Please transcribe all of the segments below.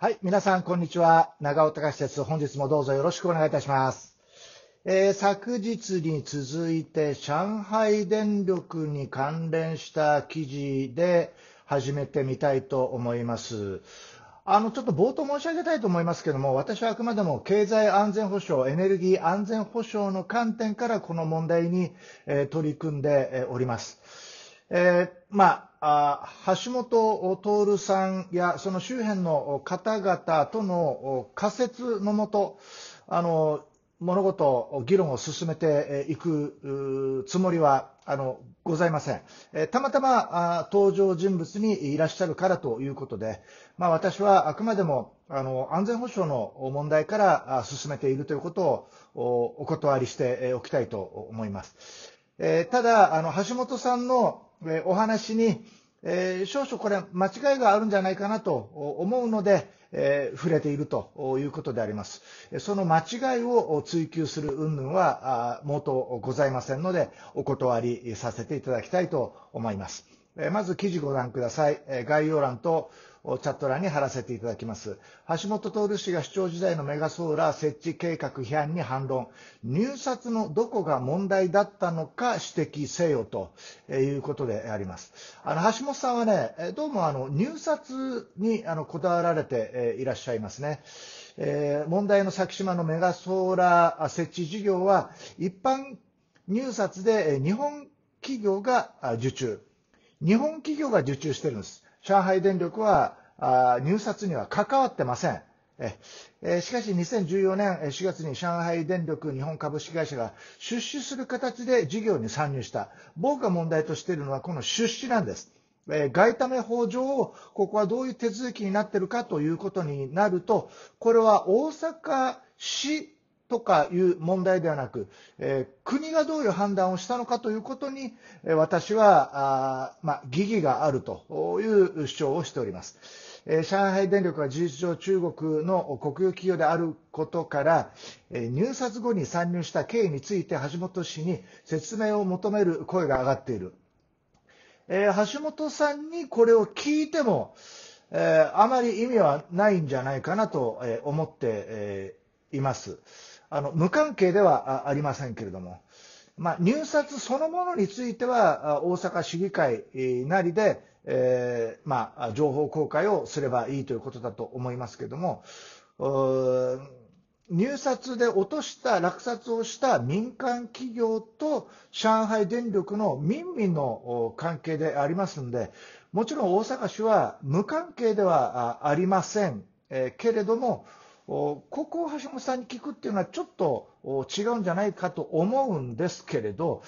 はい、皆さん、こんにちは。長尾隆史です。本日もどうぞよろしくお願いいたします。えー、昨日に続いて、上海電力に関連した記事で始めてみたいと思います。あの、ちょっと冒頭申し上げたいと思いますけども、私はあくまでも経済安全保障、エネルギー安全保障の観点からこの問題に、えー、取り組んでおります。えー、まああ橋本徹さんやその周辺の方々との仮説のもと、あの物事、議論を進めていくつもりはあのございません。えたまたま登場人物にいらっしゃるからということで、まあ、私はあくまでもあの安全保障の問題から進めているということをお断りしておきたいと思います。えただあの橋本さんのえお話に、え少々これ間違いがあるんじゃないかなと思うので、え触れているということであります。その間違いを追求する云々はうとございませんので、お断りさせていただきたいと思います。まず記事ご覧ください。概要欄とチャット欄に貼らせていただきます。橋本徹氏が市長時代のメガソーラー設置計画批判に反論。入札のどこが問題だったのか指摘せよということであります。あの、橋本さんはね、どうもあの、入札にあの、こだわられていらっしゃいますね。えー、問題の先島のメガソーラー設置事業は一般入札で日本企業が受注。日本企業が受注してるんです。上海電力はあ入札には関わってません。えしかし2014年4月に上海電力日本株式会社が出資する形で事業に参入した。僕が問題としているのはこの出資なんです。え外為法上、ここはどういう手続きになってるかということになると、これは大阪市とかいう問題ではなく、え国がどういう判断をしたのかということに、え私は、あまあ、疑義があるという主張をしております。え上海電力は事実上中国の国有企業であることから、え入札後に参入した経緯について橋本氏に説明を求める声が上がっている。え橋本さんにこれを聞いても、えあまり意味はないんじゃないかなと、え思って、います。あの、無関係ではありませんけれども。まあ、入札そのものについては、大阪市議会なりで、えー、まあ、情報公開をすればいいということだと思いますけども、入札で落とした落札をした民間企業と上海電力の民民の関係でありますので、もちろん大阪市は無関係ではありません。えー、けれども、ここを橋本さんに聞くっていうのはちょっと違うんじゃないかと思うんですけれど、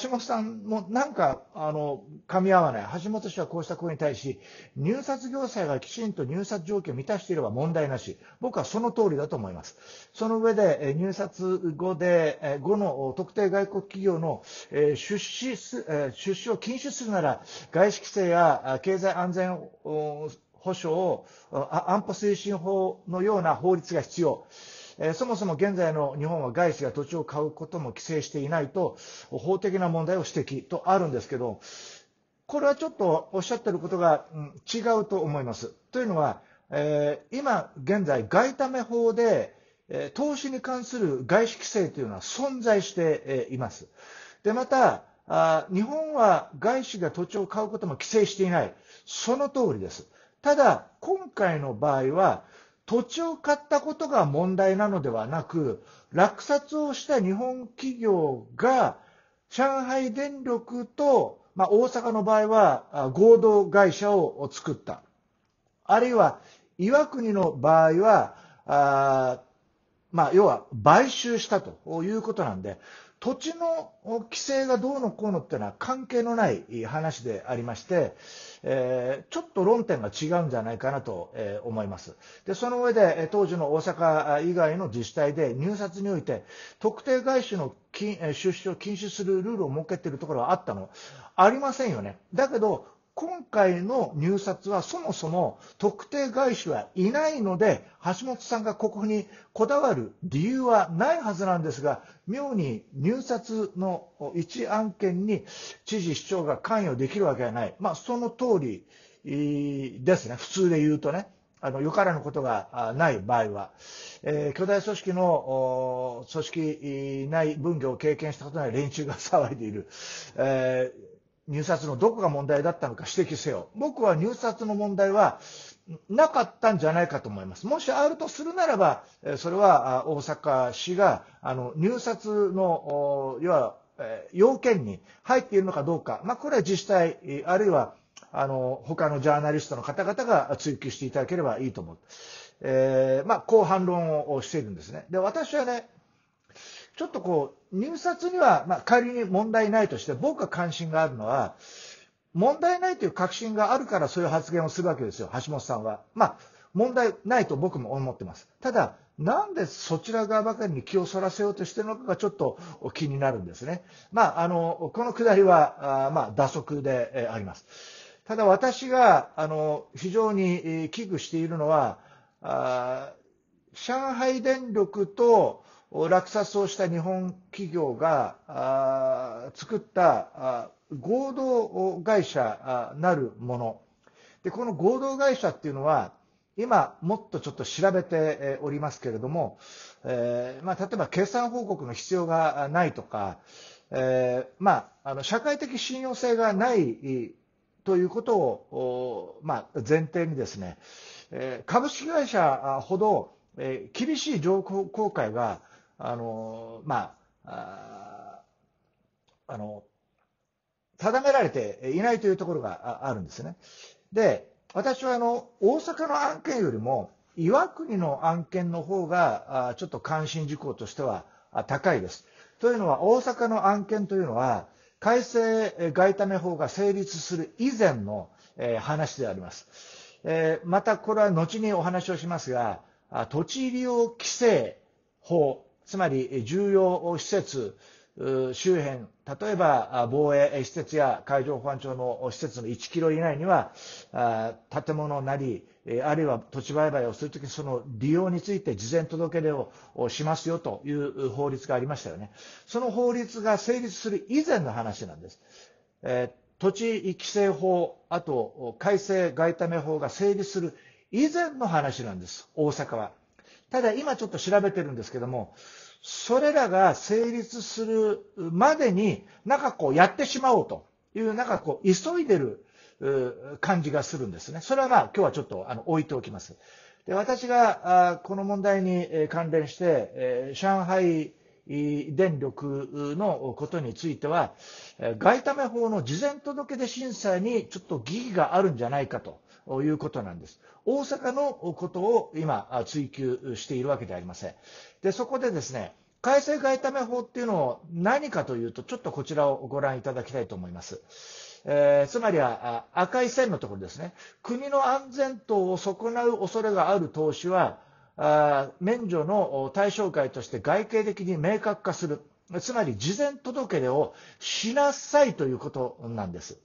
橋本さんもなんか、あの、噛み合わない。橋本氏はこうした声に対し、入札業者がきちんと入札条件を満たしていれば問題なし。僕はその通りだと思います。その上で、入札後で、後の特定外国企業の出資、出資を禁止するなら、外資規制や経済安全を保障、安保推進法のような法律が必要。そもそも現在の日本は外資が土地を買うことも規制していないと法的な問題を指摘とあるんですけどこれはちょっとおっしゃってることが違うと思います。というのは、え今現在外為法で投資に関する外資規制というのは存在しています。でまた日本は外資が土地を買うことも規制していないその通りです。ただ、今回の場合は、土地を買ったことが問題なのではなく、落札をした日本企業が、上海電力と、まあ、大阪の場合は合同会社を作った。あるいは、岩国の場合は、あまあ、要は買収したということなんで、土地の規制がどうのこうのっていうのは関係のない話でありまして、えー、ちょっと論点が違うんじゃないかなと、思います。で、その上で、当時の大阪以外の自治体で入札において、特定外資の出資を禁止するルールを設けているところはあったの、ありませんよね。だけど、今回の入札はそもそも特定外資はいないので、橋本さんがここにこだわる理由はないはずなんですが、妙に入札の一案件に知事、市長が関与できるわけがない。まあ、その通りですね。普通で言うとね。あの、よからぬことがない場合は、えー、巨大組織の、組織内分業を経験したことない連中が騒いでいる、えー、入札のどこが問題だったのか指摘せよ。僕は入札の問題はなかったんじゃないかと思います。もしあるとするならば、それは大阪市があの入札の、要は要件に入っているのかどうか、まあ、これは自治体、あるいはあの他のジャーナリストの方々が追及していただければいいと思う。えー、まあ、こう反論をしているんですね。で、私はね、ちょっとこう、入札には、まあ、仮に問題ないとして、僕が関心があるのは、問題ないという確信があるからそういう発言をするわけですよ、橋本さんは。まあ、問題ないと僕も思ってます。ただ、なんでそちら側ばかりに気をそらせようとしてるのかがちょっと気になるんですね。まあ、あの、このくだりは、あまあ、打足であります。ただ、私が、あの、非常に危惧しているのは、あ上海電力と落札をした日本企業が作った合同会社なるものでこの合同会社っていうのは今もっとちょっと調べておりますけれども、えー、まあ、例えば決算報告の必要がないとか、えー、まあ、あの社会的信用性がないということを、まあ、前提にですね、え株式会社ほど、え厳しい情報公開があの、まあ、あの、定められていないというところがあるんですね。で、私はあの、大阪の案件よりも、岩国の案件の方が、ちょっと関心事項としては高いです。というのは、大阪の案件というのは、改正外為法が成立する以前の話であります。また、これは後にお話をしますが、土地利用規制法つまり重要施設周辺、例えば防衛施設や海上保安庁の施設の1キロ以内には、建物なり、あるいは土地売買をするとき、その利用について事前届け出をしますよという法律がありましたよね。その法律が成立する以前の話なんです。土地規制法、あと改正外為法が成立する以前の話なんです、大阪は。ただ今ちょっと調べてるんですけども、それらが成立するまでに、なんかこうやってしまおうという、なんかこう急いでる感じがするんですね。それはまあ今日はちょっとあの置いておきます。で私がこの問題に関連して、上海電力のことについては、外為法の事前届出審査にちょっと疑義があるんじゃないかということなんです。大阪のことを今、追及しているわけではありません。で、そこでですね、改正外為法っていうのを何かというと、ちょっとこちらをご覧いただきたいと思います。えー、つまりは赤い線のところですね。国の安全等を損なう恐れがある投資は、あ免除の対象外として外形的に明確化する。つまり事前届出をしなさいということなんです。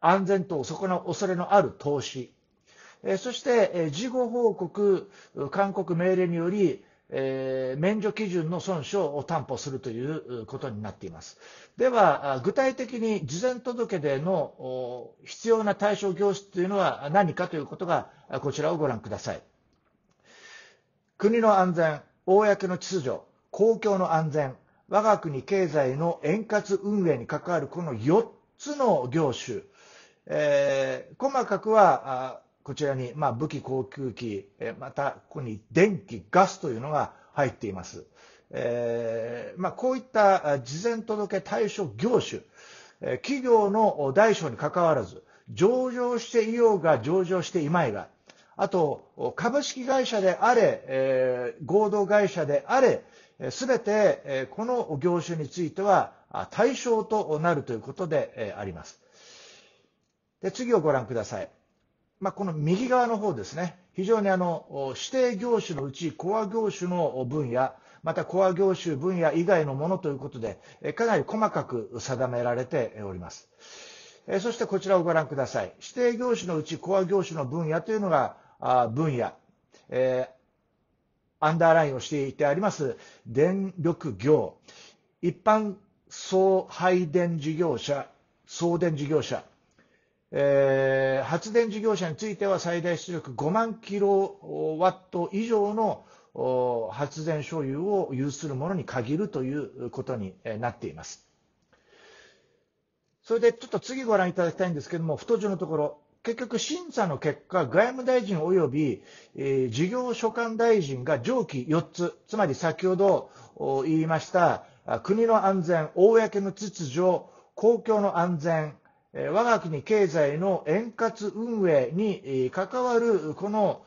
安全とそこの恐れのある投資。そして、事後報告、勧告命令により、え免除基準の損傷を担保するということになっています。では、具体的に事前届出の必要な対象業種というのは何かということが、こちらをご覧ください。国の安全、公の秩序、公共の安全、我が国経済の円滑運営に関わるこの4つの業種、えー、細かくはこちらに、まあ、武器、航空機、えまたここに電気、ガスというのが入っています。えー、まあ、こういった事前届対象業種、企業の大小に関わらず、上場していようが上場していまいが、あと、株式会社であれ、え合同会社であれ、すべて、えこの業種については対象となるということで、えあります。で、次をご覧ください。まあ、この右側の方ですね。非常にあの、指定業種のうちコア業種の分野、またコア業種分野以外のものということで、かなり細かく定められております。そしてこちらをご覧ください。指定業種のうちコア業種の分野というのが、分野、えー、アンダーラインをしていてあります電力業、一般送配電事業者、送電事業者、えー、発電事業者については最大出力5万キロワット以上の発電所有を有するものに限るということになっています。それでちょっと次ご覧いただきたいんですけども、太字のところ、結局、審査の結果、外務大臣及び、え事業所管大臣が上記4つ、つまり先ほど言いました、国の安全、公の秩序、公共の安全、我が国経済の円滑運営に関わるこの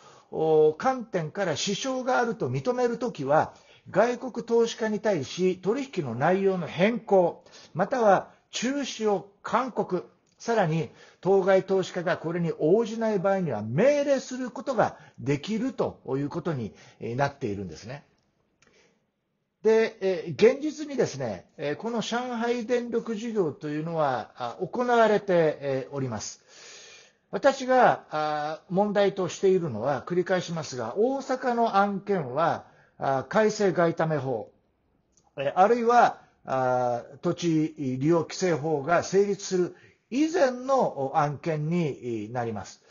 観点から支障があると認めるときは、外国投資家に対し取引の内容の変更、または中止を勧告、さらに当該投資家がこれに応じない場合には命令することができるということになっているんですね。で、現実にですね、この上海電力事業というのは行われております。私が問題としているのは繰り返しますが、大阪の案件は改正外為法、あるいは土地利用規制法が成立する以前の案件になります。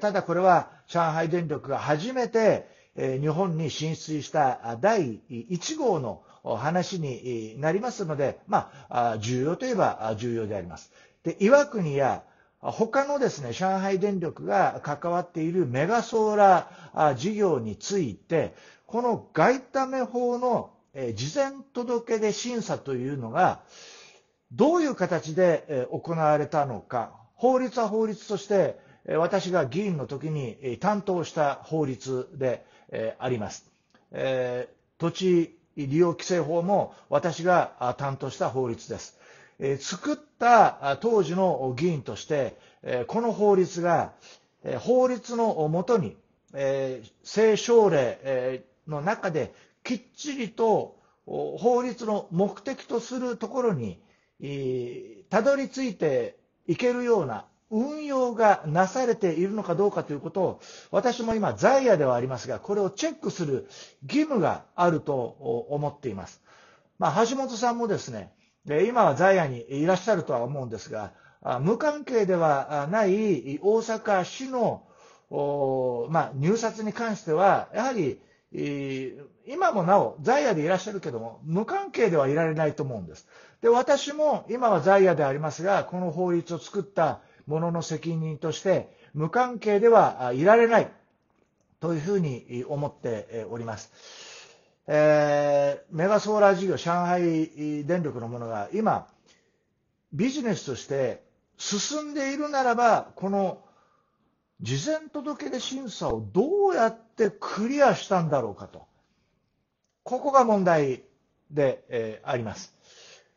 ただこれは上海電力が初めて日本に進出した第1号の話になりますので、まあ、重要といえば重要であります。で、岩国や他のですね、上海電力が関わっているメガソーラー事業について、この外為法の事前届出審査というのが、どういう形で行われたのか、法律は法律として、私が議員の時に担当した法律であります。土地利用規制法も私が担当した法律です。作った当時の議員として、この法律が法律のもとに、政省令の中できっちりと法律の目的とするところにたどり着いていけるような運用がなされているのかどうかということを、私も今、在野ではありますが、これをチェックする義務があると思っています。まあ、橋本さんもですね、今は在野にいらっしゃるとは思うんですが、無関係ではない大阪市の、まあ、入札に関しては、やはりえ今もなお、ザイアでいらっしゃるけども、無関係ではいられないと思うんです。で、私も今はザイアでありますが、この法律を作った者の責任として、無関係ではいられないというふうに思っております。えー、メガソーラー事業、上海電力のものが今、ビジネスとして進んでいるならば、この事前届出審査をどうやってクリアしたんだろうかと。ここが問題で、えー、あります。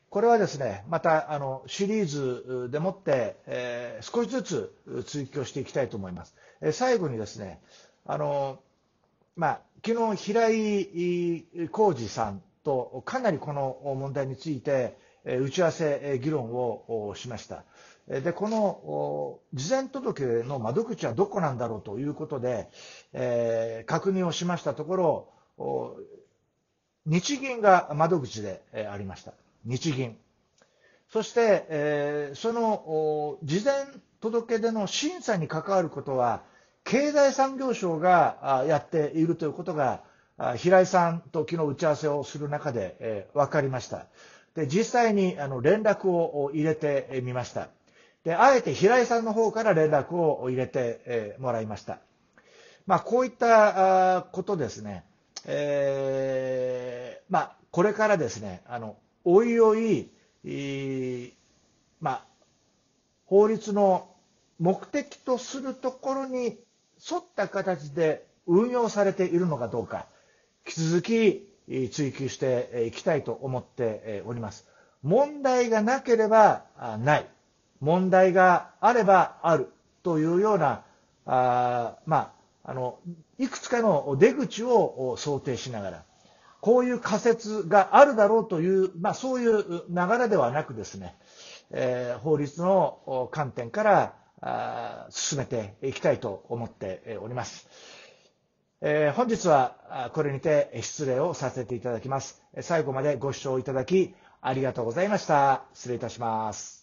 これはですね、またあのシリーズでもって、えー、少しずつ追及をしていきたいと思います。えー、最後にですね、あのまあ、昨日平井浩二さんとかなりこの問題について打ち合わせ議論をしました。で、この事前届の窓口はどこなんだろうということで、えー、確認をしましたところ、日銀が窓口でありました。日銀。そして、えー、その事前届出の審査に関わることは、経済産業省がやっているということが、平井さんと昨日打ち合わせをする中で、え分かりました。で、実際にあの連絡を入れてみました。で、あえて平井さんの方から連絡を入れてもらいました。まあ、こういったことですね、えー、まあ、これからですね、あの、おいおい、まあ、法律の目的とするところに沿った形で運用されているのかどうか、引き続き追求していきたいと思っております。問題がなければない。問題があればあるというような、あまあ、あの、いくつかの出口を想定しながら、こういう仮説があるだろうという、まあ、そういう流れではなくですね、えー、法律の観点からあ進めていきたいと思っております。えー、本日はこれにて失礼をさせていただきます。最後までご視聴いただきありがとうございました。失礼いたします。